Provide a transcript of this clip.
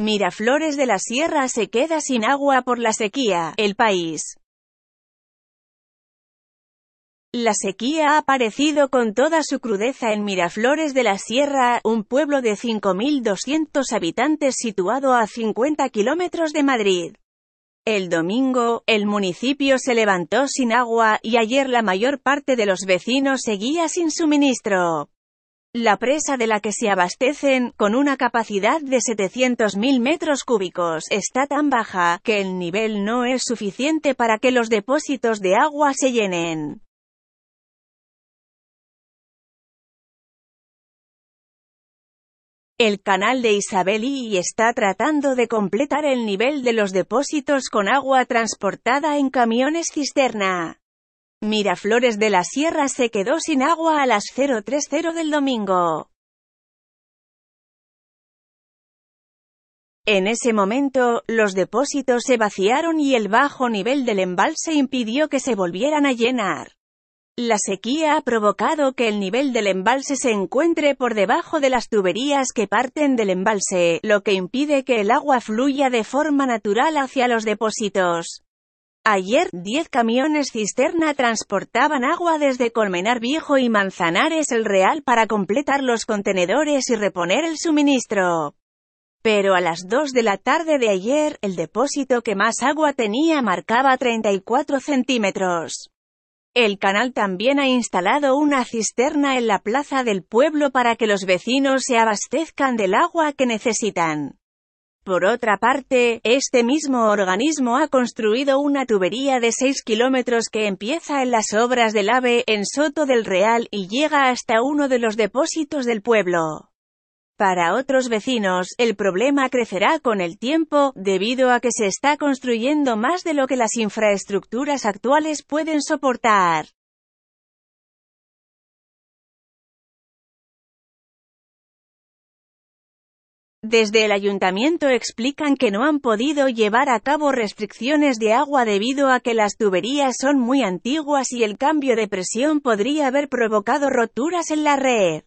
Miraflores de la Sierra se queda sin agua por la sequía. El país. La sequía ha aparecido con toda su crudeza en Miraflores de la Sierra, un pueblo de 5.200 habitantes situado a 50 kilómetros de Madrid. El domingo, el municipio se levantó sin agua y ayer la mayor parte de los vecinos seguía sin suministro la presa de la que se abastecen, con una capacidad de 700.000 metros cúbicos, está tan baja, que el nivel no es suficiente para que los depósitos de agua se llenen. El canal de Isabel I está tratando de completar el nivel de los depósitos con agua transportada en camiones cisterna. Miraflores de la Sierra se quedó sin agua a las 030 del domingo. En ese momento, los depósitos se vaciaron y el bajo nivel del embalse impidió que se volvieran a llenar. La sequía ha provocado que el nivel del embalse se encuentre por debajo de las tuberías que parten del embalse, lo que impide que el agua fluya de forma natural hacia los depósitos. Ayer, 10 camiones cisterna transportaban agua desde Colmenar Viejo y Manzanares el Real para completar los contenedores y reponer el suministro. Pero a las 2 de la tarde de ayer, el depósito que más agua tenía marcaba 34 centímetros. El canal también ha instalado una cisterna en la plaza del pueblo para que los vecinos se abastezcan del agua que necesitan. Por otra parte, este mismo organismo ha construido una tubería de 6 kilómetros que empieza en las obras del AVE, en Soto del Real, y llega hasta uno de los depósitos del pueblo. Para otros vecinos, el problema crecerá con el tiempo, debido a que se está construyendo más de lo que las infraestructuras actuales pueden soportar. Desde el ayuntamiento explican que no han podido llevar a cabo restricciones de agua debido a que las tuberías son muy antiguas y el cambio de presión podría haber provocado roturas en la red.